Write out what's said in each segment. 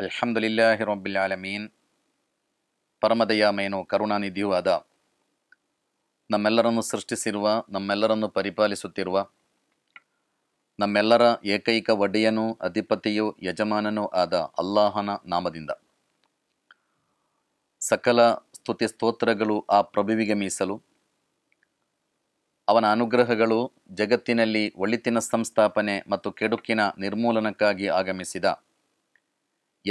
ಅಲ್ಹಮ್ದುಲಿಲ್ಲಾಹಿ ಮೀನ್ Al-Ameen main ಕರುಣಾನಿಧಿಯೂ ಆದ ನಮ್ಮೆಲ್ಲರನ್ನು ಸೃಷ್ಟಿಸಿರುವ ನಮ್ಮೆಲ್ಲರನ್ನು ಪರಿಪಾಲಿಸುತ್ತಿರುವ ನಮ್ಮೆಲ್ಲರ ಏಕೈಕ ಒಡೆಯನೂ ಅಧಿಪತಿಯೂ ಯಜಮಾನನೂ ಆದ ಅಲ್ಲಾಹನ ನಾಮದಿಂದ ಸಕಲ ಸ್ತುತಿ ಸ್ತೋತ್ರಗಳು ಆ ಪ್ರಭುವಿಗೆ ಮೀಸಲು ಅವನ ಅನುಗ್ರಹಗಳು ಜಗತ್ತಿನಲ್ಲಿ ಒಳಿತಿನ ಸಂಸ್ಥಾಪನೆ ಮತ್ತು ಕೆಡುಕಿನ ನಿರ್ಮೂಲನಕ್ಕಾಗಿ ಆಗಮಿಸಿದ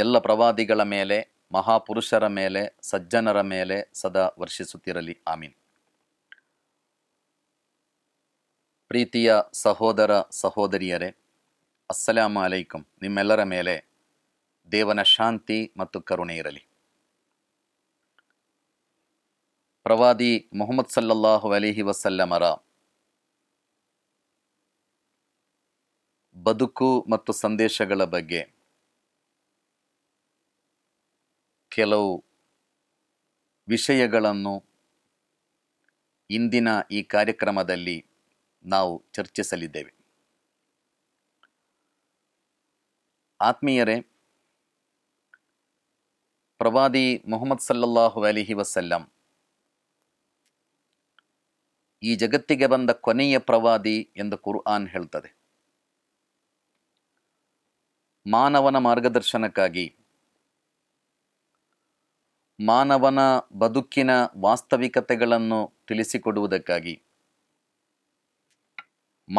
ಎಲ್ಲ ಪ್ರವಾದಿಗಳ ಮೇಲೆ ಮಹಾಪುರುಷರ ಮೇಲೆ ಸಜ್ಜನರ ಮೇಲೆ ಸದಾ ವರ್ಷಿಸುತ್ತಿರಲಿ ಆಮೀನ್ ಪ್ರೀತಿಯ ಸಹೋದರ ಸಹೋದರಿಯರೇ ಅಸ್ಸಲಾಮು ಅಲೈಕುಂ ನಿಮ್ಮೆಲ್ಲರ ಮೇಲೆ ದೇವನ ಶಾಂತಿ ಮತ್ತು ಕರುಣೆ ಇರಲಿ ಪ್ರವಾದಿ ಮೊಹಮ್ಮದ್ ಸಲ್ಲಲ್ಲಾಹು ಅಲಿಹಿ ವಸಲ್ಲಮರ ಬದುಕು ಮತ್ತು ಸಂದೇಶಗಳ ಬಗ್ಗೆ ಕೆಲವು ವಿಷಯಗಳನ್ನು ಇಂದಿನ ಈ ಕಾರ್ಯಕ್ರಮದಲ್ಲಿ ನಾವು ಚರ್ಚಿಸಲಿದ್ದೇವೆ ಆತ್ಮೀಯರೇ ಪ್ರವಾದಿ ಮೊಹಮ್ಮದ್ ಸಲ್ಲಲ್ಲಾಹು ಅಲಿಹಿ ವಸಲ್ಲಂ ಈ ಜಗತ್ತಿಗೆ ಬಂದ ಕೊನೆಯ ಪ್ರವಾದಿ ಎಂದು ಕುರ್ಆನ್ ಹೇಳ್ತದೆ ಮಾನವನ ಮಾರ್ಗದರ್ಶನಕ್ಕಾಗಿ ಮಾನವನ ಬದುಕಿನ ವಾಸ್ತವಿಕತೆಗಳನ್ನು ತಿಳಿಸಿಕೊಡುವುದಕ್ಕಾಗಿ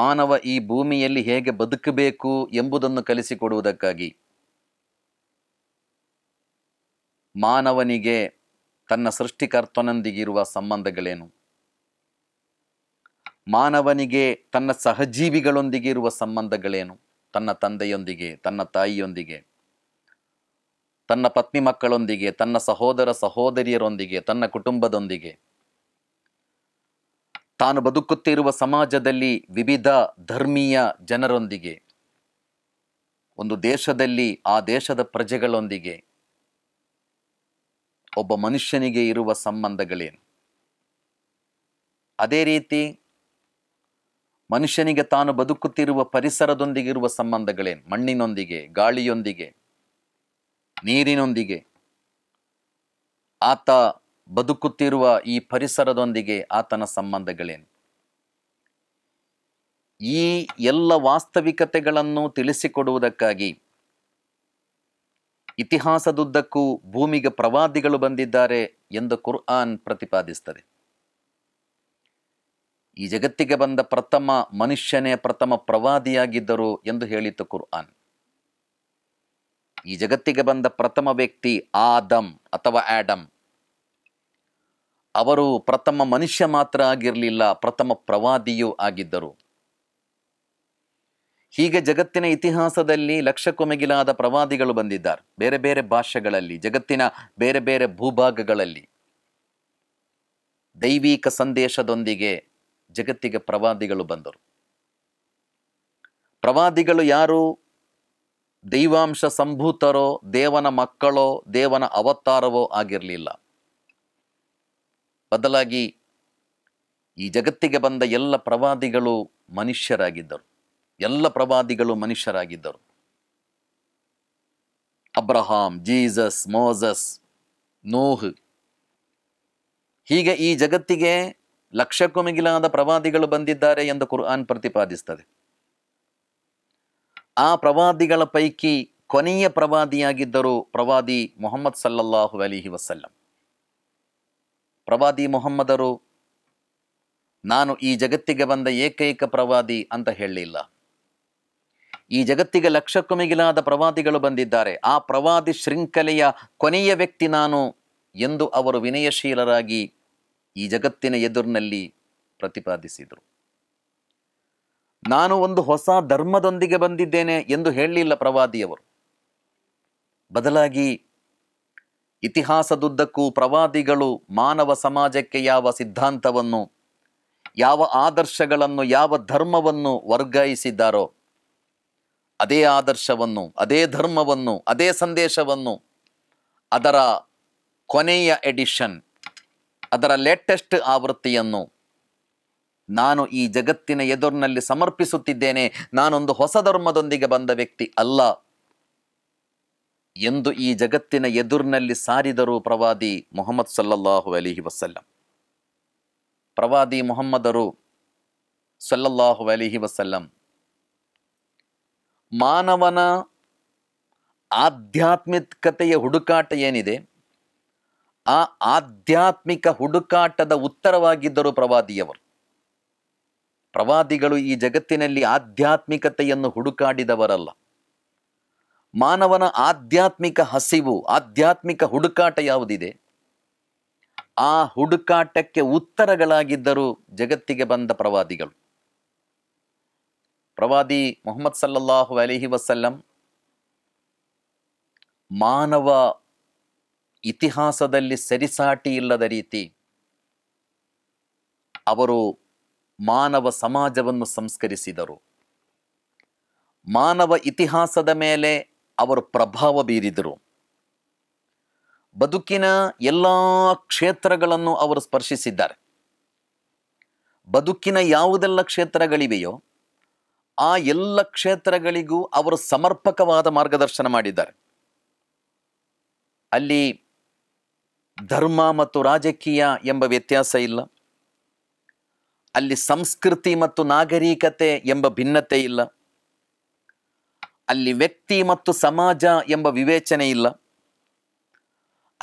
ಮಾನವ ಈ ಭೂಮಿಯಲ್ಲಿ ಹೇಗೆ ಬದುಕಬೇಕು ಎಂಬುದನ್ನು ಕಲಿಸಿಕೊಡುವುದಕ್ಕಾಗಿ ಮಾನವನಿಗೆ ತನ್ನ ಸೃಷ್ಟಿಕರ್ತನೊಂದಿಗಿರುವ ಸಂಬಂಧಗಳೇನು ಮಾನವನಿಗೆ ತನ್ನ ಸಹಜೀವಿಗಳೊಂದಿಗೆ ಇರುವ ಸಂಬಂಧಗಳೇನು ತನ್ನ ತಂದೆಯೊಂದಿಗೆ ತನ್ನ ತಾಯಿಯೊಂದಿಗೆ ತನ್ನ ಪತ್ನಿ ಮಕ್ಕಳೊಂದಿಗೆ ತನ್ನ ಸಹೋದರ ಸಹೋದರಿಯರೊಂದಿಗೆ ತನ್ನ ಕುಟುಂಬದೊಂದಿಗೆ ತಾನು ಬದುಕುತ್ತಿರುವ ಸಮಾಜದಲ್ಲಿ ವಿವಿಧ ಧರ್ಮೀಯ ಜನರೊಂದಿಗೆ ಒಂದು ದೇಶದಲ್ಲಿ ಆ ದೇಶದ ಪ್ರಜೆಗಳೊಂದಿಗೆ ಒಬ್ಬ ಮನುಷ್ಯನಿಗೆ ಇರುವ ಸಂಬಂಧಗಳೇನು ಅದೇ ರೀತಿ ಮನುಷ್ಯನಿಗೆ ತಾನು ಬದುಕುತ್ತಿರುವ ಪರಿಸರದೊಂದಿಗಿರುವ ಸಂಬಂಧಗಳೇನು ಮಣ್ಣಿನೊಂದಿಗೆ ಗಾಳಿಯೊಂದಿಗೆ ನೀರಿನೊಂದಿಗೆ ಆತ ಬದುಕುತ್ತಿರುವ ಈ ಪರಿಸರದೊಂದಿಗೆ ಆತನ ಸಂಬಂಧಗಳೇನು ಈ ಎಲ್ಲ ವಾಸ್ತವಿಕತೆಗಳನ್ನು ತಿಳಿಸಿಕೊಡುವುದಕ್ಕಾಗಿ ಇತಿಹಾಸದುದ್ದಕ್ಕೂ ಭೂಮಿಗೆ ಪ್ರವಾದಿಗಳು ಬಂದಿದ್ದಾರೆ ಎಂದು ಕುರ್ಆನ್ ಪ್ರತಿಪಾದಿಸ್ತದೆ ಈ ಜಗತ್ತಿಗೆ ಬಂದ ಪ್ರಥಮ ಮನುಷ್ಯನೇ ಪ್ರಥಮ ಪ್ರವಾದಿಯಾಗಿದ್ದರು ಎಂದು ಹೇಳಿತು ಕುರ್ಆನ್ ಈ ಜಗತ್ತಿಗೆ ಬಂದ ಪ್ರಥಮ ವ್ಯಕ್ತಿ ಆದಮ್ ಅಥವಾ ಆಡಮ್ ಅವರು ಪ್ರಥಮ ಮನುಷ್ಯ ಮಾತ್ರ ಆಗಿರಲಿಲ್ಲ ಪ್ರಥಮ ಪ್ರವಾದಿಯೂ ಆಗಿದ್ದರು ಹೀಗೆ ಜಗತ್ತಿನ ಇತಿಹಾಸದಲ್ಲಿ ಮಿಗಿಲಾದ ಪ್ರವಾದಿಗಳು ಬಂದಿದ್ದಾರೆ ಬೇರೆ ಬೇರೆ ಭಾಷೆಗಳಲ್ಲಿ ಜಗತ್ತಿನ ಬೇರೆ ಬೇರೆ ಭೂಭಾಗಗಳಲ್ಲಿ ದೈವಿಕ ಸಂದೇಶದೊಂದಿಗೆ ಜಗತ್ತಿಗೆ ಪ್ರವಾದಿಗಳು ಬಂದರು ಪ್ರವಾದಿಗಳು ಯಾರು ದೈವಾಂಶ ಸಂಭೂತರೋ ದೇವನ ಮಕ್ಕಳೋ ದೇವನ ಅವತಾರವೋ ಆಗಿರಲಿಲ್ಲ ಬದಲಾಗಿ ಈ ಜಗತ್ತಿಗೆ ಬಂದ ಎಲ್ಲ ಪ್ರವಾದಿಗಳು ಮನುಷ್ಯರಾಗಿದ್ದರು ಎಲ್ಲ ಪ್ರವಾದಿಗಳು ಮನುಷ್ಯರಾಗಿದ್ದರು ಅಬ್ರಹಾಂ ಜೀಸಸ್ ಮೋಸಸ್ ನೋಹ್ ಹೀಗೆ ಈ ಜಗತ್ತಿಗೆ ಲಕ್ಷಕ್ಕೂ ಮಿಗಿಲಾದ ಪ್ರವಾದಿಗಳು ಬಂದಿದ್ದಾರೆ ಎಂದು ಕುರ್ಆನ್ ಪ್ರತಿಪಾದಿಸ್ತದೆ ಆ ಪ್ರವಾದಿಗಳ ಪೈಕಿ ಕೊನೆಯ ಪ್ರವಾದಿಯಾಗಿದ್ದರು ಪ್ರವಾದಿ ಮೊಹಮ್ಮದ್ ಸಲ್ಲಲ್ಲಾಹು ಅಲಿಹಿ ವಸಲ್ಲಂ ಪ್ರವಾದಿ ಮೊಹಮ್ಮದರು ನಾನು ಈ ಜಗತ್ತಿಗೆ ಬಂದ ಏಕೈಕ ಪ್ರವಾದಿ ಅಂತ ಹೇಳಲಿಲ್ಲ ಈ ಜಗತ್ತಿಗೆ ಲಕ್ಷಕ್ಕೂ ಮಿಗಿಲಾದ ಪ್ರವಾದಿಗಳು ಬಂದಿದ್ದಾರೆ ಆ ಪ್ರವಾದಿ ಶೃಂಖಲೆಯ ಕೊನೆಯ ವ್ಯಕ್ತಿ ನಾನು ಎಂದು ಅವರು ವಿನಯಶೀಲರಾಗಿ ಈ ಜಗತ್ತಿನ ಎದುರಿನಲ್ಲಿ ಪ್ರತಿಪಾದಿಸಿದರು ನಾನು ಒಂದು ಹೊಸ ಧರ್ಮದೊಂದಿಗೆ ಬಂದಿದ್ದೇನೆ ಎಂದು ಹೇಳಲಿಲ್ಲ ಪ್ರವಾದಿಯವರು ಬದಲಾಗಿ ಇತಿಹಾಸದುದ್ದಕ್ಕೂ ಪ್ರವಾದಿಗಳು ಮಾನವ ಸಮಾಜಕ್ಕೆ ಯಾವ ಸಿದ್ಧಾಂತವನ್ನು ಯಾವ ಆದರ್ಶಗಳನ್ನು ಯಾವ ಧರ್ಮವನ್ನು ವರ್ಗಾಯಿಸಿದ್ದಾರೋ ಅದೇ ಆದರ್ಶವನ್ನು ಅದೇ ಧರ್ಮವನ್ನು ಅದೇ ಸಂದೇಶವನ್ನು ಅದರ ಕೊನೆಯ ಎಡಿಷನ್ ಅದರ ಲೇಟೆಸ್ಟ್ ಆವೃತ್ತಿಯನ್ನು ನಾನು ಈ ಜಗತ್ತಿನ ಎದುರಿನಲ್ಲಿ ಸಮರ್ಪಿಸುತ್ತಿದ್ದೇನೆ ನಾನೊಂದು ಹೊಸ ಧರ್ಮದೊಂದಿಗೆ ಬಂದ ವ್ಯಕ್ತಿ ಅಲ್ಲ ಎಂದು ಈ ಜಗತ್ತಿನ ಎದುರಿನಲ್ಲಿ ಸಾರಿದರು ಪ್ರವಾದಿ ಮೊಹಮ್ಮದ್ ಸಲ್ಲಲ್ಲಾಹು ಅಲಿಹಿ ವಸಲ್ಲಂ ಪ್ರವಾದಿ ಮೊಹಮ್ಮದರು ಸಲ್ಲಲ್ಲಾಹು ಅಲಿಹಿ ವಸಲ್ಲಂ ಮಾನವನ ಆಧ್ಯಾತ್ಮಿಕತೆಯ ಹುಡುಕಾಟ ಏನಿದೆ ಆ ಆಧ್ಯಾತ್ಮಿಕ ಹುಡುಕಾಟದ ಉತ್ತರವಾಗಿದ್ದರು ಪ್ರವಾದಿಯವರು ಪ್ರವಾದಿಗಳು ಈ ಜಗತ್ತಿನಲ್ಲಿ ಆಧ್ಯಾತ್ಮಿಕತೆಯನ್ನು ಹುಡುಕಾಡಿದವರಲ್ಲ ಮಾನವನ ಆಧ್ಯಾತ್ಮಿಕ ಹಸಿವು ಆಧ್ಯಾತ್ಮಿಕ ಹುಡುಕಾಟ ಯಾವುದಿದೆ ಆ ಹುಡುಕಾಟಕ್ಕೆ ಉತ್ತರಗಳಾಗಿದ್ದರು ಜಗತ್ತಿಗೆ ಬಂದ ಪ್ರವಾದಿಗಳು ಪ್ರವಾದಿ ಮೊಹಮ್ಮದ್ ಸಲ್ಲಲ್ಲಾಹು ಅಲಿಹಿ ವಸಲ್ಲಂ ಮಾನವ ಇತಿಹಾಸದಲ್ಲಿ ಸರಿಸಾಟಿ ಇಲ್ಲದ ರೀತಿ ಅವರು ಮಾನವ ಸಮಾಜವನ್ನು ಸಂಸ್ಕರಿಸಿದರು ಮಾನವ ಇತಿಹಾಸದ ಮೇಲೆ ಅವರು ಪ್ರಭಾವ ಬೀರಿದರು ಬದುಕಿನ ಎಲ್ಲ ಕ್ಷೇತ್ರಗಳನ್ನು ಅವರು ಸ್ಪರ್ಶಿಸಿದ್ದಾರೆ ಬದುಕಿನ ಯಾವುದೆಲ್ಲ ಕ್ಷೇತ್ರಗಳಿವೆಯೋ ಆ ಎಲ್ಲ ಕ್ಷೇತ್ರಗಳಿಗೂ ಅವರು ಸಮರ್ಪಕವಾದ ಮಾರ್ಗದರ್ಶನ ಮಾಡಿದ್ದಾರೆ ಅಲ್ಲಿ ಧರ್ಮ ಮತ್ತು ರಾಜಕೀಯ ಎಂಬ ವ್ಯತ್ಯಾಸ ಇಲ್ಲ ಅಲ್ಲಿ ಸಂಸ್ಕೃತಿ ಮತ್ತು ನಾಗರಿಕತೆ ಎಂಬ ಭಿನ್ನತೆ ಇಲ್ಲ ಅಲ್ಲಿ ವ್ಯಕ್ತಿ ಮತ್ತು ಸಮಾಜ ಎಂಬ ವಿವೇಚನೆ ಇಲ್ಲ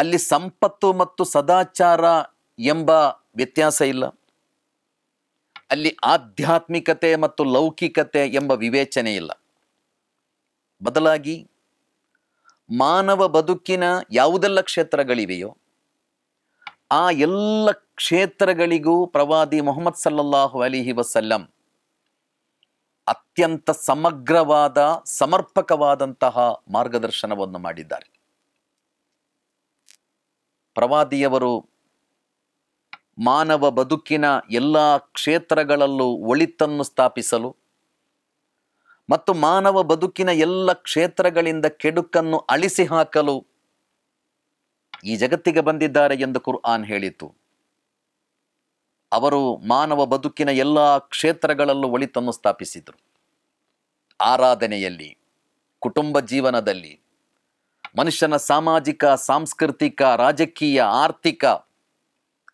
ಅಲ್ಲಿ ಸಂಪತ್ತು ಮತ್ತು ಸದಾಚಾರ ಎಂಬ ವ್ಯತ್ಯಾಸ ಇಲ್ಲ ಅಲ್ಲಿ ಆಧ್ಯಾತ್ಮಿಕತೆ ಮತ್ತು ಲೌಕಿಕತೆ ಎಂಬ ವಿವೇಚನೆ ಇಲ್ಲ ಬದಲಾಗಿ ಮಾನವ ಬದುಕಿನ ಯಾವುದೆಲ್ಲ ಕ್ಷೇತ್ರಗಳಿವೆಯೋ ಆ ಎಲ್ಲ ಕ್ಷೇತ್ರಗಳಿಗೂ ಪ್ರವಾದಿ ಮೊಹಮ್ಮದ್ ಸಲ್ಲಲ್ಲಾಹು ಅಲಿಹಿ ವಸಲ್ಲಂ ಅತ್ಯಂತ ಸಮಗ್ರವಾದ ಸಮರ್ಪಕವಾದಂತಹ ಮಾರ್ಗದರ್ಶನವನ್ನು ಮಾಡಿದ್ದಾರೆ ಪ್ರವಾದಿಯವರು ಮಾನವ ಬದುಕಿನ ಎಲ್ಲ ಕ್ಷೇತ್ರಗಳಲ್ಲೂ ಒಳಿತನ್ನು ಸ್ಥಾಪಿಸಲು ಮತ್ತು ಮಾನವ ಬದುಕಿನ ಎಲ್ಲ ಕ್ಷೇತ್ರಗಳಿಂದ ಕೆಡುಕನ್ನು ಅಳಿಸಿ ಹಾಕಲು ಈ ಜಗತ್ತಿಗೆ ಬಂದಿದ್ದಾರೆ ಎಂದು ಕುರ್ಆನ್ ಹೇಳಿತು ಅವರು ಮಾನವ ಬದುಕಿನ ಎಲ್ಲ ಕ್ಷೇತ್ರಗಳಲ್ಲೂ ಒಳಿತನ್ನು ಸ್ಥಾಪಿಸಿದರು ಆರಾಧನೆಯಲ್ಲಿ ಕುಟುಂಬ ಜೀವನದಲ್ಲಿ ಮನುಷ್ಯನ ಸಾಮಾಜಿಕ ಸಾಂಸ್ಕೃತಿಕ ರಾಜಕೀಯ ಆರ್ಥಿಕ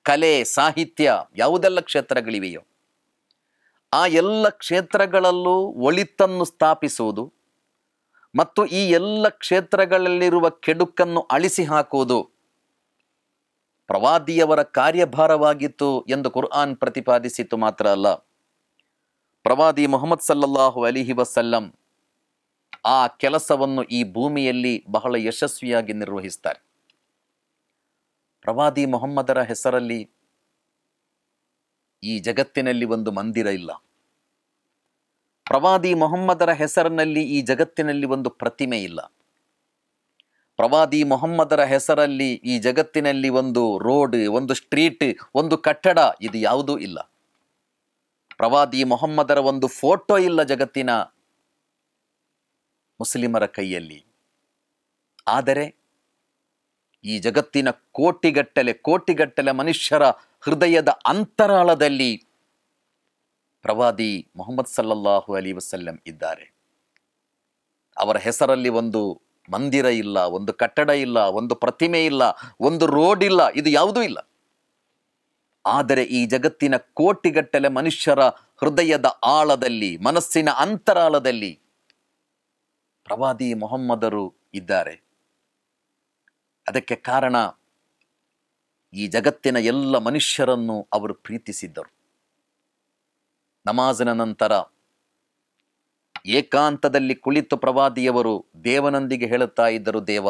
ಕಲೆ ಸಾಹಿತ್ಯ ಯಾವುದೆಲ್ಲ ಕ್ಷೇತ್ರಗಳಿವೆಯೋ ಆ ಎಲ್ಲ ಕ್ಷೇತ್ರಗಳಲ್ಲೂ ಒಳಿತನ್ನು ಸ್ಥಾಪಿಸುವುದು ಮತ್ತು ಈ ಎಲ್ಲ ಕ್ಷೇತ್ರಗಳಲ್ಲಿರುವ ಕೆಡುಕನ್ನು ಅಳಿಸಿ ಹಾಕುವುದು ಪ್ರವಾದಿಯವರ ಕಾರ್ಯಭಾರವಾಗಿತ್ತು ಎಂದು ಕುರ್ಆನ್ ಪ್ರತಿಪಾದಿಸಿತು ಮಾತ್ರ ಅಲ್ಲ ಪ್ರವಾದಿ ಮೊಹಮ್ಮದ್ ಸಲ್ಲಲ್ಲಾಹು ಅಲಿಹಿ ವಸಲ್ಲಂ ಆ ಕೆಲಸವನ್ನು ಈ ಭೂಮಿಯಲ್ಲಿ ಬಹಳ ಯಶಸ್ವಿಯಾಗಿ ನಿರ್ವಹಿಸ್ತಾರೆ ಪ್ರವಾದಿ ಮೊಹಮ್ಮದರ ಹೆಸರಲ್ಲಿ ಈ ಜಗತ್ತಿನಲ್ಲಿ ಒಂದು ಮಂದಿರ ಇಲ್ಲ ಪ್ರವಾದಿ ಮೊಹಮ್ಮದರ ಹೆಸರಿನಲ್ಲಿ ಈ ಜಗತ್ತಿನಲ್ಲಿ ಒಂದು ಪ್ರತಿಮೆ ಇಲ್ಲ ಪ್ರವಾದಿ ಮೊಹಮ್ಮದರ ಹೆಸರಲ್ಲಿ ಈ ಜಗತ್ತಿನಲ್ಲಿ ಒಂದು ರೋಡ್ ಒಂದು ಸ್ಟ್ರೀಟ್ ಒಂದು ಕಟ್ಟಡ ಇದು ಯಾವುದೂ ಇಲ್ಲ ಪ್ರವಾದಿ ಮೊಹಮ್ಮದರ ಒಂದು ಫೋಟೋ ಇಲ್ಲ ಜಗತ್ತಿನ ಮುಸ್ಲಿಮರ ಕೈಯಲ್ಲಿ ಆದರೆ ಈ ಜಗತ್ತಿನ ಕೋಟಿಗಟ್ಟಲೆ ಕೋಟಿಗಟ್ಟಲೆ ಮನುಷ್ಯರ ಹೃದಯದ ಅಂತರಾಳದಲ್ಲಿ ಪ್ರವಾದಿ ಮೊಹಮ್ಮದ್ ಸಲ್ಲಲ್ಲಾಹು ಅಲಿ ವಸಲ್ಲಂ ಇದ್ದಾರೆ ಅವರ ಹೆಸರಲ್ಲಿ ಒಂದು ಮಂದಿರ ಇಲ್ಲ ಒಂದು ಕಟ್ಟಡ ಇಲ್ಲ ಒಂದು ಪ್ರತಿಮೆ ಇಲ್ಲ ಒಂದು ರೋಡ್ ಇಲ್ಲ ಇದು ಯಾವುದೂ ಇಲ್ಲ ಆದರೆ ಈ ಜಗತ್ತಿನ ಕೋಟಿಗಟ್ಟಲೆ ಮನುಷ್ಯರ ಹೃದಯದ ಆಳದಲ್ಲಿ ಮನಸ್ಸಿನ ಅಂತರಾಳದಲ್ಲಿ ಪ್ರವಾದಿ ಮೊಹಮ್ಮದರು ಇದ್ದಾರೆ ಅದಕ್ಕೆ ಕಾರಣ ಈ ಜಗತ್ತಿನ ಎಲ್ಲ ಮನುಷ್ಯರನ್ನು ಅವರು ಪ್ರೀತಿಸಿದ್ದರು ನಮಾಜಿನ ನಂತರ ಏಕಾಂತದಲ್ಲಿ ಕುಳಿತು ಪ್ರವಾದಿಯವರು ದೇವನೊಂದಿಗೆ ಹೇಳುತ್ತಾ ಇದ್ದರು ದೇವ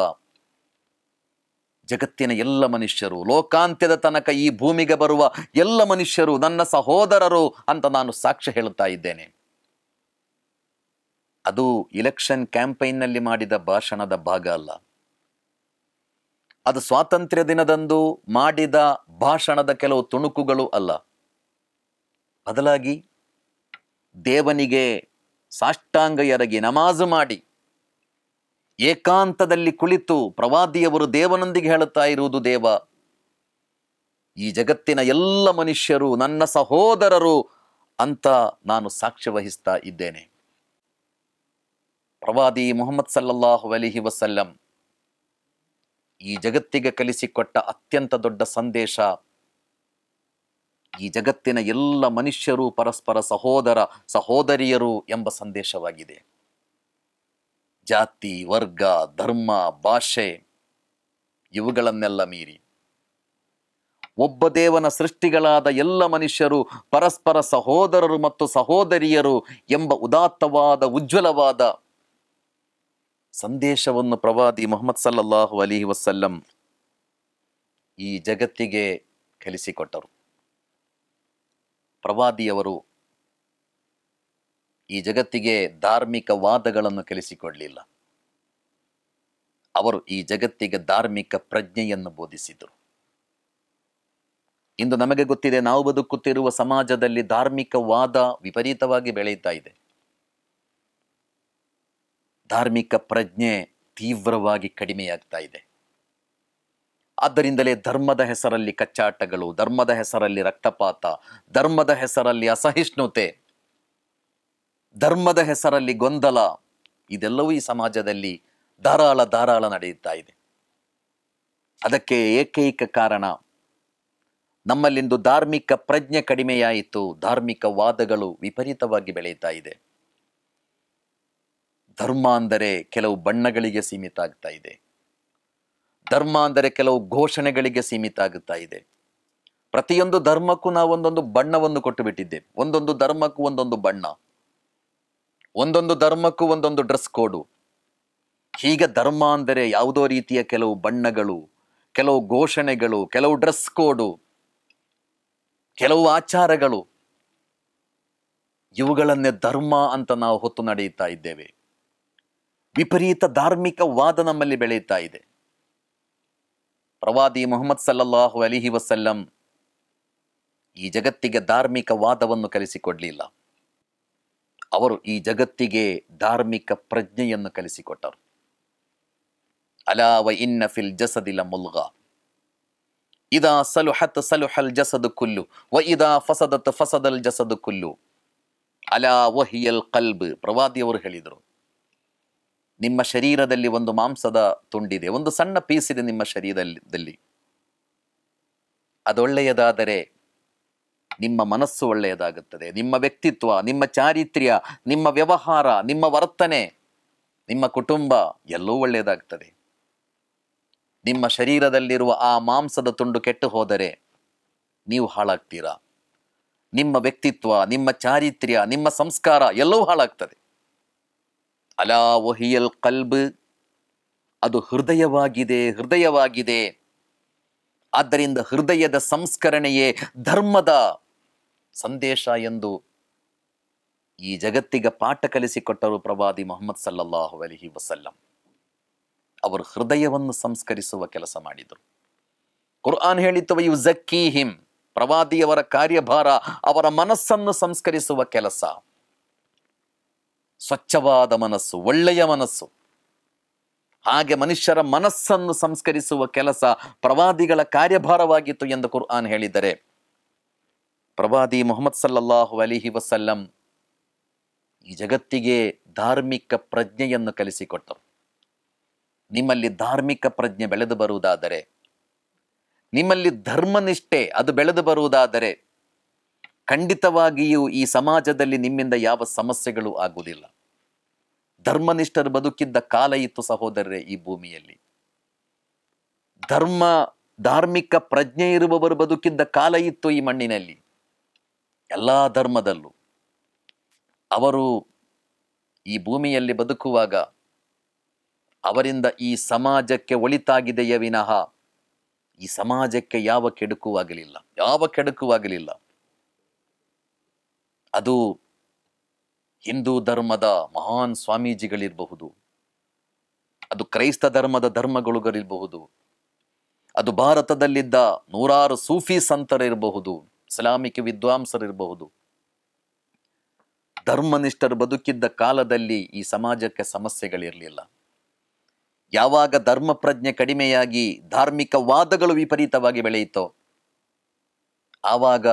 ಜಗತ್ತಿನ ಎಲ್ಲ ಮನುಷ್ಯರು ಲೋಕಾಂತ್ಯದ ತನಕ ಈ ಭೂಮಿಗೆ ಬರುವ ಎಲ್ಲ ಮನುಷ್ಯರು ನನ್ನ ಸಹೋದರರು ಅಂತ ನಾನು ಸಾಕ್ಷ್ಯ ಹೇಳುತ್ತಾ ಇದ್ದೇನೆ ಅದು ಇಲೆಕ್ಷನ್ ಕ್ಯಾಂಪೈನ್ನಲ್ಲಿ ಮಾಡಿದ ಭಾಷಣದ ಭಾಗ ಅಲ್ಲ ಅದು ಸ್ವಾತಂತ್ರ್ಯ ದಿನದಂದು ಮಾಡಿದ ಭಾಷಣದ ಕೆಲವು ತುಣುಕುಗಳು ಅಲ್ಲ ಬದಲಾಗಿ ದೇವನಿಗೆ ಸಾಷ್ಟಾಂಗ ಎರಗಿ ನಮಾಜು ಮಾಡಿ ಏಕಾಂತದಲ್ಲಿ ಕುಳಿತು ಪ್ರವಾದಿಯವರು ದೇವನೊಂದಿಗೆ ಹೇಳುತ್ತಾ ಇರುವುದು ದೇವ ಈ ಜಗತ್ತಿನ ಎಲ್ಲ ಮನುಷ್ಯರು ನನ್ನ ಸಹೋದರರು ಅಂತ ನಾನು ಸಾಕ್ಷ್ಯ ವಹಿಸ್ತಾ ಇದ್ದೇನೆ ಪ್ರವಾದಿ ಮೊಹಮ್ಮದ್ ಸಲ್ಲಾಹು ಅಲಿಹಿ ವಸಲ್ಲಂ ಈ ಜಗತ್ತಿಗೆ ಕಲಿಸಿಕೊಟ್ಟ ಅತ್ಯಂತ ದೊಡ್ಡ ಸಂದೇಶ ಈ ಜಗತ್ತಿನ ಎಲ್ಲ ಮನುಷ್ಯರು ಪರಸ್ಪರ ಸಹೋದರ ಸಹೋದರಿಯರು ಎಂಬ ಸಂದೇಶವಾಗಿದೆ ಜಾತಿ ವರ್ಗ ಧರ್ಮ ಭಾಷೆ ಇವುಗಳನ್ನೆಲ್ಲ ಮೀರಿ ಒಬ್ಬ ದೇವನ ಸೃಷ್ಟಿಗಳಾದ ಎಲ್ಲ ಮನುಷ್ಯರು ಪರಸ್ಪರ ಸಹೋದರರು ಮತ್ತು ಸಹೋದರಿಯರು ಎಂಬ ಉದಾತ್ತವಾದ ಉಜ್ವಲವಾದ ಸಂದೇಶವನ್ನು ಪ್ರವಾದಿ ಮೊಹಮ್ಮದ್ ಸಲ್ಲಲ್ಲಾಹು ಅಲಿ ವಸಲ್ಲಂ ಈ ಜಗತ್ತಿಗೆ ಕಲಿಸಿಕೊಟ್ಟರು ಪ್ರವಾದಿಯವರು ಈ ಜಗತ್ತಿಗೆ ಧಾರ್ಮಿಕ ವಾದಗಳನ್ನು ಕಲಿಸಿಕೊಡಲಿಲ್ಲ ಅವರು ಈ ಜಗತ್ತಿಗೆ ಧಾರ್ಮಿಕ ಪ್ರಜ್ಞೆಯನ್ನು ಬೋಧಿಸಿದರು ಇಂದು ನಮಗೆ ಗೊತ್ತಿದೆ ನಾವು ಬದುಕುತ್ತಿರುವ ಸಮಾಜದಲ್ಲಿ ಧಾರ್ಮಿಕ ವಾದ ವಿಪರೀತವಾಗಿ ಬೆಳೆಯುತ್ತಾ ಇದೆ ಧಾರ್ಮಿಕ ಪ್ರಜ್ಞೆ ತೀವ್ರವಾಗಿ ಕಡಿಮೆಯಾಗ್ತಾ ಇದೆ ಆದ್ದರಿಂದಲೇ ಧರ್ಮದ ಹೆಸರಲ್ಲಿ ಕಚ್ಚಾಟಗಳು ಧರ್ಮದ ಹೆಸರಲ್ಲಿ ರಕ್ತಪಾತ ಧರ್ಮದ ಹೆಸರಲ್ಲಿ ಅಸಹಿಷ್ಣುತೆ ಧರ್ಮದ ಹೆಸರಲ್ಲಿ ಗೊಂದಲ ಇದೆಲ್ಲವೂ ಈ ಸಮಾಜದಲ್ಲಿ ಧಾರಾಳ ಧಾರಾಳ ನಡೆಯುತ್ತಾ ಇದೆ ಅದಕ್ಕೆ ಏಕೈಕ ಕಾರಣ ನಮ್ಮಲ್ಲಿಂದು ಧಾರ್ಮಿಕ ಪ್ರಜ್ಞೆ ಕಡಿಮೆಯಾಯಿತು ಧಾರ್ಮಿಕ ವಾದಗಳು ವಿಪರೀತವಾಗಿ ಬೆಳೆಯುತ್ತಾ ಇದೆ ಧರ್ಮ ಅಂದರೆ ಕೆಲವು ಬಣ್ಣಗಳಿಗೆ ಸೀಮಿತ ಆಗ್ತಾ ಇದೆ ಧರ್ಮ ಅಂದರೆ ಕೆಲವು ಘೋಷಣೆಗಳಿಗೆ ಸೀಮಿತ ಆಗುತ್ತಾ ಇದೆ ಪ್ರತಿಯೊಂದು ಧರ್ಮಕ್ಕೂ ನಾವು ಒಂದೊಂದು ಬಣ್ಣವನ್ನು ಕೊಟ್ಟು ಬಿಟ್ಟಿದ್ದೇವೆ ಒಂದೊಂದು ಧರ್ಮಕ್ಕೂ ಒಂದೊಂದು ಬಣ್ಣ ಒಂದೊಂದು ಧರ್ಮಕ್ಕೂ ಒಂದೊಂದು ಡ್ರೆಸ್ ಕೋಡು ಹೀಗೆ ಧರ್ಮ ಅಂದರೆ ಯಾವುದೋ ರೀತಿಯ ಕೆಲವು ಬಣ್ಣಗಳು ಕೆಲವು ಘೋಷಣೆಗಳು ಕೆಲವು ಡ್ರೆಸ್ ಕೋಡು ಕೆಲವು ಆಚಾರಗಳು ಇವುಗಳನ್ನೇ ಧರ್ಮ ಅಂತ ನಾವು ಹೊತ್ತು ನಡೆಯುತ್ತಾ ಇದ್ದೇವೆ ವಿಪರೀತ ಧಾರ್ಮಿಕ ವಾದ ನಮ್ಮಲ್ಲಿ ಬೆಳೆಯುತ್ತಾ ಇದೆ ಪ್ರವಾದಿ ಮೊಹಮ್ಮದ್ ಸಲ್ಲಲ್ಲಾಹು ಅಲಿಹಿ ವಸಲ್ಲಂ ಈ ಜಗತ್ತಿಗೆ ಧಾರ್ಮಿಕ ವಾದವನ್ನು ಕಲಿಸಿಕೊಡಲಿಲ್ಲ ಅವರು ಈ ಜಗತ್ತಿಗೆ ಧಾರ್ಮಿಕ ಪ್ರಜ್ಞೆಯನ್ನು ಕಲಿಸಿಕೊಟ್ಟರು ಅಲಾವ ಇನ್ನ ಫಿಲ್ ಜಸದಿಲ ಮುಲ್ಗ ಇದಾ ಸಲುಹತ್ ಸಲುಹಲ್ ಜಸದು ಕುಲ್ಲು ವ ಇದಾ ಫಸದತ್ ಫಸದಲ್ ಜಸದು ಕುಲ್ಲು ಅಲಾ ವಹಿಯಲ್ ಕಲ್ಬ್ ಪ್ರವಾದಿಯವರು ಹೇಳಿದರು ನಿಮ್ಮ ಶರೀರದಲ್ಲಿ ಒಂದು ಮಾಂಸದ ತುಂಡಿದೆ ಒಂದು ಸಣ್ಣ ಪೀಸ್ ಇದೆ ನಿಮ್ಮ ಶರೀರದಲ್ಲಿ ಅದೊಳ್ಳೆಯದಾದರೆ ನಿಮ್ಮ ಮನಸ್ಸು ಒಳ್ಳೆಯದಾಗುತ್ತದೆ ನಿಮ್ಮ ವ್ಯಕ್ತಿತ್ವ ನಿಮ್ಮ ಚಾರಿತ್ರ್ಯ ನಿಮ್ಮ ವ್ಯವಹಾರ ನಿಮ್ಮ ವರ್ತನೆ ನಿಮ್ಮ ಕುಟುಂಬ ಎಲ್ಲವೂ ಒಳ್ಳೆಯದಾಗ್ತದೆ ನಿಮ್ಮ ಶರೀರದಲ್ಲಿರುವ ಆ ಮಾಂಸದ ತುಂಡು ಕೆಟ್ಟು ಹೋದರೆ ನೀವು ಹಾಳಾಗ್ತೀರಾ ನಿಮ್ಮ ವ್ಯಕ್ತಿತ್ವ ನಿಮ್ಮ ಚಾರಿತ್ರ್ಯ ನಿಮ್ಮ ಸಂಸ್ಕಾರ ಎಲ್ಲವೂ ಹಾಳಾಗ್ತದೆ ಅಲಾ ವಹಿಯಲ್ ಕಲ್ಬ್ ಅದು ಹೃದಯವಾಗಿದೆ ಹೃದಯವಾಗಿದೆ ಆದ್ದರಿಂದ ಹೃದಯದ ಸಂಸ್ಕರಣೆಯೇ ಧರ್ಮದ ಸಂದೇಶ ಎಂದು ಈ ಜಗತ್ತಿಗೆ ಪಾಠ ಕಲಿಸಿಕೊಟ್ಟರು ಪ್ರವಾದಿ ಮೊಹಮ್ಮದ್ ಸಲ್ಲಲ್ಲಾಹು ಅಲಹಿ ವಸಲ್ಲಂ ಅವರು ಹೃದಯವನ್ನು ಸಂಸ್ಕರಿಸುವ ಕೆಲಸ ಮಾಡಿದರು ಕುರ್ಆನ್ ಹೇಳಿತ್ತು ಯು ಹಿಂ ಪ್ರವಾದಿಯವರ ಕಾರ್ಯಭಾರ ಅವರ ಮನಸ್ಸನ್ನು ಸಂಸ್ಕರಿಸುವ ಕೆಲಸ ಸ್ವಚ್ಛವಾದ ಮನಸ್ಸು ಒಳ್ಳೆಯ ಮನಸ್ಸು ಹಾಗೆ ಮನುಷ್ಯರ ಮನಸ್ಸನ್ನು ಸಂಸ್ಕರಿಸುವ ಕೆಲಸ ಪ್ರವಾದಿಗಳ ಕಾರ್ಯಭಾರವಾಗಿತ್ತು ಎಂದು ಕುರ್ಆನ್ ಹೇಳಿದರೆ ಪ್ರವಾದಿ ಮೊಹಮ್ಮದ್ ಸಲ್ಲಲ್ಲಾಹು ಅಲಿಹಿ ವಸಲ್ಲಂ ಈ ಜಗತ್ತಿಗೆ ಧಾರ್ಮಿಕ ಪ್ರಜ್ಞೆಯನ್ನು ಕಲಿಸಿಕೊಟ್ಟರು ನಿಮ್ಮಲ್ಲಿ ಧಾರ್ಮಿಕ ಪ್ರಜ್ಞೆ ಬೆಳೆದು ಬರುವುದಾದರೆ ನಿಮ್ಮಲ್ಲಿ ಧರ್ಮನಿಷ್ಠೆ ಅದು ಬೆಳೆದು ಬರುವುದಾದರೆ ಖಂಡಿತವಾಗಿಯೂ ಈ ಸಮಾಜದಲ್ಲಿ ನಿಮ್ಮಿಂದ ಯಾವ ಸಮಸ್ಯೆಗಳು ಆಗುವುದಿಲ್ಲ ಧರ್ಮನಿಷ್ಠರು ಬದುಕಿದ್ದ ಕಾಲ ಇತ್ತು ಸಹೋದರರೇ ಈ ಭೂಮಿಯಲ್ಲಿ ಧರ್ಮ ಧಾರ್ಮಿಕ ಪ್ರಜ್ಞೆ ಇರುವವರು ಬದುಕಿದ್ದ ಕಾಲ ಇತ್ತು ಈ ಮಣ್ಣಿನಲ್ಲಿ ಎಲ್ಲ ಧರ್ಮದಲ್ಲೂ ಅವರು ಈ ಭೂಮಿಯಲ್ಲಿ ಬದುಕುವಾಗ ಅವರಿಂದ ಈ ಸಮಾಜಕ್ಕೆ ಒಳಿತಾಗಿದೆಯ ವಿನಃ ಈ ಸಮಾಜಕ್ಕೆ ಯಾವ ಕೆಡುಕುವಾಗಲಿಲ್ಲ ಯಾವ ಕೆಡುಕುವಾಗಲಿಲ್ಲ ಅದು ಹಿಂದೂ ಧರ್ಮದ ಮಹಾನ್ ಸ್ವಾಮೀಜಿಗಳಿರಬಹುದು ಅದು ಕ್ರೈಸ್ತ ಧರ್ಮದ ಧರ್ಮಗಳುಗಳಿರಬಹುದು ಅದು ಭಾರತದಲ್ಲಿದ್ದ ನೂರಾರು ಸೂಫಿ ಸಂತರಿರಬಹುದು ಇಸ್ಲಾಮಿಕ ವಿದ್ವಾಂಸರಿರಬಹುದು ಧರ್ಮನಿಷ್ಠರು ಬದುಕಿದ್ದ ಕಾಲದಲ್ಲಿ ಈ ಸಮಾಜಕ್ಕೆ ಸಮಸ್ಯೆಗಳಿರಲಿಲ್ಲ ಯಾವಾಗ ಧರ್ಮ ಪ್ರಜ್ಞೆ ಕಡಿಮೆಯಾಗಿ ಧಾರ್ಮಿಕ ವಾದಗಳು ವಿಪರೀತವಾಗಿ ಬೆಳೆಯಿತೋ ಆವಾಗ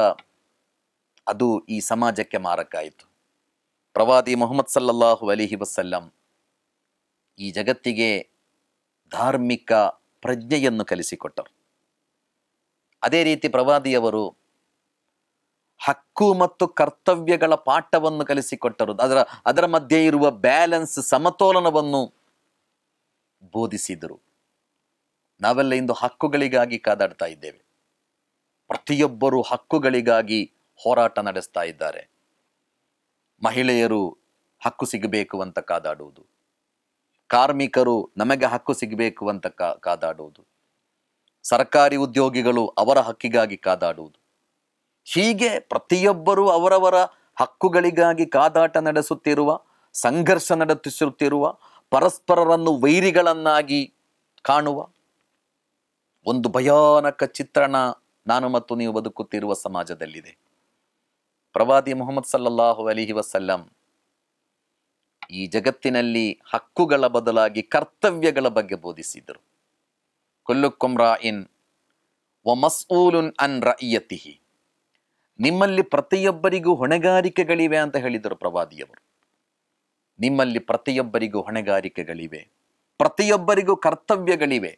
ಅದು ಈ ಸಮಾಜಕ್ಕೆ ಮಾರಕ್ಕಾಯಿತು ಪ್ರವಾದಿ ಮೊಹಮ್ಮದ್ ಸಲ್ಲಲ್ಲಾಹು ಅಲಿಹಿ ವಸಲ್ಲಂ ಈ ಜಗತ್ತಿಗೆ ಧಾರ್ಮಿಕ ಪ್ರಜ್ಞೆಯನ್ನು ಕಲಿಸಿಕೊಟ್ಟರು ಅದೇ ರೀತಿ ಪ್ರವಾದಿಯವರು ಹಕ್ಕು ಮತ್ತು ಕರ್ತವ್ಯಗಳ ಪಾಠವನ್ನು ಕಲಿಸಿಕೊಟ್ಟರು ಅದರ ಅದರ ಮಧ್ಯೆ ಇರುವ ಬ್ಯಾಲೆನ್ಸ್ ಸಮತೋಲನವನ್ನು ಬೋಧಿಸಿದರು ನಾವೆಲ್ಲ ಇಂದು ಹಕ್ಕುಗಳಿಗಾಗಿ ಕಾದಾಡ್ತಾ ಇದ್ದೇವೆ ಪ್ರತಿಯೊಬ್ಬರು ಹಕ್ಕುಗಳಿಗಾಗಿ ಹೋರಾಟ ನಡೆಸ್ತಾ ಇದ್ದಾರೆ ಮಹಿಳೆಯರು ಹಕ್ಕು ಸಿಗಬೇಕು ಅಂತ ಕಾದಾಡುವುದು ಕಾರ್ಮಿಕರು ನಮಗೆ ಹಕ್ಕು ಸಿಗಬೇಕು ಅಂತ ಕಾ ಕಾದಾಡುವುದು ಸರ್ಕಾರಿ ಉದ್ಯೋಗಿಗಳು ಅವರ ಹಕ್ಕಿಗಾಗಿ ಕಾದಾಡುವುದು ಹೀಗೆ ಪ್ರತಿಯೊಬ್ಬರೂ ಅವರವರ ಹಕ್ಕುಗಳಿಗಾಗಿ ಕಾದಾಟ ನಡೆಸುತ್ತಿರುವ ಸಂಘರ್ಷ ನಡೆಸುತ್ತಿರುವ ಪರಸ್ಪರರನ್ನು ವೈರಿಗಳನ್ನಾಗಿ ಕಾಣುವ ಒಂದು ಭಯಾನಕ ಚಿತ್ರಣ ನಾನು ಮತ್ತು ನೀವು ಬದುಕುತ್ತಿರುವ ಸಮಾಜದಲ್ಲಿದೆ ಪ್ರವಾದಿ ಮೊಹಮ್ಮದ್ ಸಲ್ಲಲ್ಲಾಹು ಅಲಿಹಿ ವಸಲ್ಲಂ ಈ ಜಗತ್ತಿನಲ್ಲಿ ಹಕ್ಕುಗಳ ಬದಲಾಗಿ ಕರ್ತವ್ಯಗಳ ಬಗ್ಗೆ ಬೋಧಿಸಿದರು ಕೊಲ್ಲುಕುಮ್ರಾ ಇನ್ ವ ಅನ್ ರಯ್ಯತಿಹಿ ನಿಮ್ಮಲ್ಲಿ ಪ್ರತಿಯೊಬ್ಬರಿಗೂ ಹೊಣೆಗಾರಿಕೆಗಳಿವೆ ಅಂತ ಹೇಳಿದರು ಪ್ರವಾದಿಯವರು ನಿಮ್ಮಲ್ಲಿ ಪ್ರತಿಯೊಬ್ಬರಿಗೂ ಹೊಣೆಗಾರಿಕೆಗಳಿವೆ ಪ್ರತಿಯೊಬ್ಬರಿಗೂ ಕರ್ತವ್ಯಗಳಿವೆ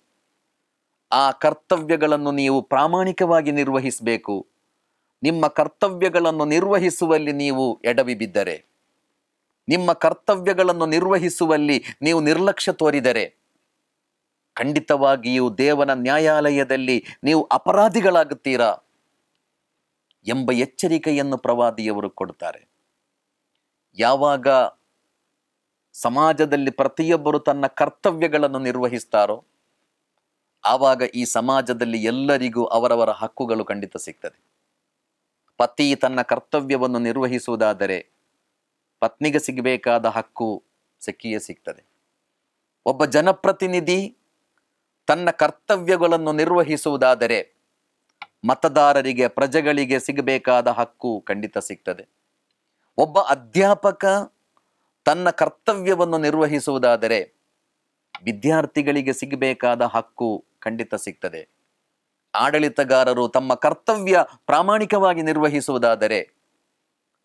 ಆ ಕರ್ತವ್ಯಗಳನ್ನು ನೀವು ಪ್ರಾಮಾಣಿಕವಾಗಿ ನಿರ್ವಹಿಸಬೇಕು ನಿಮ್ಮ ಕರ್ತವ್ಯಗಳನ್ನು ನಿರ್ವಹಿಸುವಲ್ಲಿ ನೀವು ಎಡವಿ ಬಿದ್ದರೆ ನಿಮ್ಮ ಕರ್ತವ್ಯಗಳನ್ನು ನಿರ್ವಹಿಸುವಲ್ಲಿ ನೀವು ನಿರ್ಲಕ್ಷ್ಯ ತೋರಿದರೆ ಖಂಡಿತವಾಗಿಯೂ ದೇವನ ನ್ಯಾಯಾಲಯದಲ್ಲಿ ನೀವು ಅಪರಾಧಿಗಳಾಗುತ್ತೀರಾ ಎಂಬ ಎಚ್ಚರಿಕೆಯನ್ನು ಪ್ರವಾದಿಯವರು ಕೊಡುತ್ತಾರೆ ಯಾವಾಗ ಸಮಾಜದಲ್ಲಿ ಪ್ರತಿಯೊಬ್ಬರು ತನ್ನ ಕರ್ತವ್ಯಗಳನ್ನು ನಿರ್ವಹಿಸ್ತಾರೋ ಆವಾಗ ಈ ಸಮಾಜದಲ್ಲಿ ಎಲ್ಲರಿಗೂ ಅವರವರ ಹಕ್ಕುಗಳು ಖಂಡಿತ ಸಿಗ್ತದೆ ಪತಿ ತನ್ನ ಕರ್ತವ್ಯವನ್ನು ನಿರ್ವಹಿಸುವುದಾದರೆ ಪತ್ನಿಗೆ ಸಿಗಬೇಕಾದ ಹಕ್ಕು ಸಿಕ್ಕಿಯೇ ಸಿಗ್ತದೆ ಒಬ್ಬ ಜನಪ್ರತಿನಿಧಿ ತನ್ನ ಕರ್ತವ್ಯಗಳನ್ನು ನಿರ್ವಹಿಸುವುದಾದರೆ ಮತದಾರರಿಗೆ ಪ್ರಜೆಗಳಿಗೆ ಸಿಗಬೇಕಾದ ಹಕ್ಕು ಖಂಡಿತ ಸಿಗ್ತದೆ ಒಬ್ಬ ಅಧ್ಯಾಪಕ ತನ್ನ ಕರ್ತವ್ಯವನ್ನು ನಿರ್ವಹಿಸುವುದಾದರೆ ವಿದ್ಯಾರ್ಥಿಗಳಿಗೆ ಸಿಗಬೇಕಾದ ಹಕ್ಕು ಖಂಡಿತ ಸಿಗ್ತದೆ ಆಡಳಿತಗಾರರು ತಮ್ಮ ಕರ್ತವ್ಯ ಪ್ರಾಮಾಣಿಕವಾಗಿ ನಿರ್ವಹಿಸುವುದಾದರೆ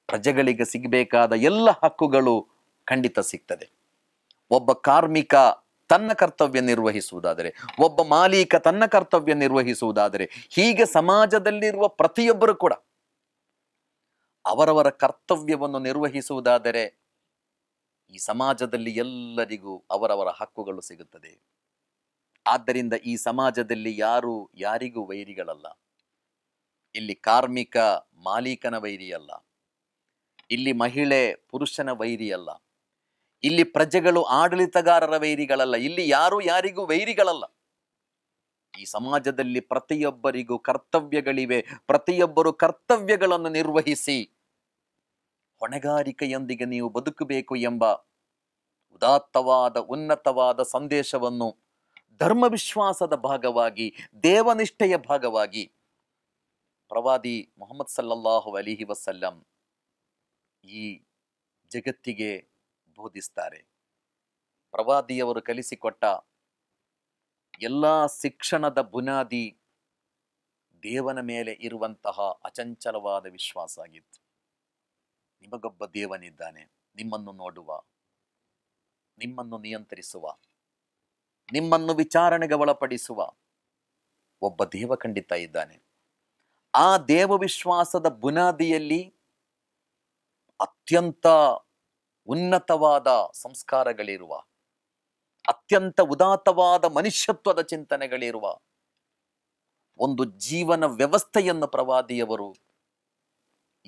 ಪ್ರಜೆಗಳಿಗೆ ಸಿಗಬೇಕಾದ ಎಲ್ಲ ಹಕ್ಕುಗಳು ಖಂಡಿತ ಸಿಗ್ತದೆ ಒಬ್ಬ ಕಾರ್ಮಿಕ ತನ್ನ ಕರ್ತವ್ಯ ನಿರ್ವಹಿಸುವುದಾದರೆ ಒಬ್ಬ ಮಾಲೀಕ ತನ್ನ ಕರ್ತವ್ಯ ನಿರ್ವಹಿಸುವುದಾದರೆ ಹೀಗೆ ಸಮಾಜದಲ್ಲಿರುವ ಪ್ರತಿಯೊಬ್ಬರು ಕೂಡ ಅವರವರ ಕರ್ತವ್ಯವನ್ನು ನಿರ್ವಹಿಸುವುದಾದರೆ ಈ ಸಮಾಜದಲ್ಲಿ ಎಲ್ಲರಿಗೂ ಅವರವರ ಹಕ್ಕುಗಳು ಸಿಗುತ್ತದೆ ಆದ್ದರಿಂದ ಈ ಸಮಾಜದಲ್ಲಿ ಯಾರು ಯಾರಿಗೂ ವೈರಿಗಳಲ್ಲ ಇಲ್ಲಿ ಕಾರ್ಮಿಕ ಮಾಲೀಕನ ವೈರಿಯಲ್ಲ ಇಲ್ಲಿ ಮಹಿಳೆ ಪುರುಷನ ವೈರಿಯಲ್ಲ ಇಲ್ಲಿ ಪ್ರಜೆಗಳು ಆಡಳಿತಗಾರರ ವೈರಿಗಳಲ್ಲ ಇಲ್ಲಿ ಯಾರು ಯಾರಿಗೂ ವೈರಿಗಳಲ್ಲ ಈ ಸಮಾಜದಲ್ಲಿ ಪ್ರತಿಯೊಬ್ಬರಿಗೂ ಕರ್ತವ್ಯಗಳಿವೆ ಪ್ರತಿಯೊಬ್ಬರು ಕರ್ತವ್ಯಗಳನ್ನು ನಿರ್ವಹಿಸಿ ಹೊಣೆಗಾರಿಕೆಯೊಂದಿಗೆ ನೀವು ಬದುಕಬೇಕು ಎಂಬ ಉದಾತ್ತವಾದ ಉನ್ನತವಾದ ಸಂದೇಶವನ್ನು ಧರ್ಮ ವಿಶ್ವಾಸದ ಭಾಗವಾಗಿ ದೇವನಿಷ್ಠೆಯ ಭಾಗವಾಗಿ ಪ್ರವಾದಿ ಮೊಹಮ್ಮದ್ ಸಲ್ಲಲ್ಲಾಹು ಅಲಿಹಿ ವಸಲ್ಲಂ ಈ ಜಗತ್ತಿಗೆ ಬೋಧಿಸ್ತಾರೆ ಪ್ರವಾದಿಯವರು ಕಲಿಸಿಕೊಟ್ಟ ಎಲ್ಲ ಶಿಕ್ಷಣದ ಬುನಾದಿ ದೇವನ ಮೇಲೆ ಇರುವಂತಹ ಅಚಂಚಲವಾದ ವಿಶ್ವಾಸ ಆಗಿತ್ತು ನಿಮಗೊಬ್ಬ ದೇವನಿದ್ದಾನೆ ನಿಮ್ಮನ್ನು ನೋಡುವ ನಿಮ್ಮನ್ನು ನಿಯಂತ್ರಿಸುವ ನಿಮ್ಮನ್ನು ವಿಚಾರಣೆಗೆ ಒಳಪಡಿಸುವ ಒಬ್ಬ ದೇವ ಖಂಡಿತ ಇದ್ದಾನೆ ಆ ದೇವವಿಶ್ವಾಸದ ಬುನಾದಿಯಲ್ಲಿ ಅತ್ಯಂತ ಉನ್ನತವಾದ ಸಂಸ್ಕಾರಗಳಿರುವ ಅತ್ಯಂತ ಉದಾತ್ತವಾದ ಮನುಷ್ಯತ್ವದ ಚಿಂತನೆಗಳಿರುವ ಒಂದು ಜೀವನ ವ್ಯವಸ್ಥೆಯನ್ನು ಪ್ರವಾದಿಯವರು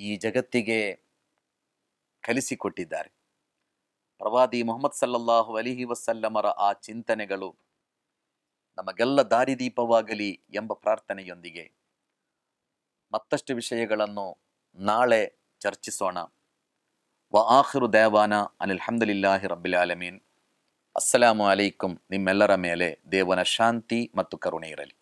ಈ ಜಗತ್ತಿಗೆ ಕಲಿಸಿಕೊಟ್ಟಿದ್ದಾರೆ ಪ್ರವಾದಿ ಮೊಹಮ್ಮದ್ ಸಲ್ಲಾಹು ಅಲಿಹಿ ವಸಲ್ಲಮರ ಆ ಚಿಂತನೆಗಳು ನಮಗೆಲ್ಲ ದಾರಿದೀಪವಾಗಲಿ ಎಂಬ ಪ್ರಾರ್ಥನೆಯೊಂದಿಗೆ ಮತ್ತಷ್ಟು ವಿಷಯಗಳನ್ನು ನಾಳೆ ಚರ್ಚಿಸೋಣ ವ ಆಖಿರು ದೇವಾನ ಹಮ್ದಲಿಲ್ಲಾಹಿ ರಬ್ಬಿಲ್ ಆಲಮೀನ್ ಅಸ್ಸಲಾಮು ಅಲೈಕುಂ ನಿಮ್ಮೆಲ್ಲರ ಮೇಲೆ ದೇವನ ಶಾಂತಿ ಮತ್ತು ಕರುಣೆ ಇರಲಿ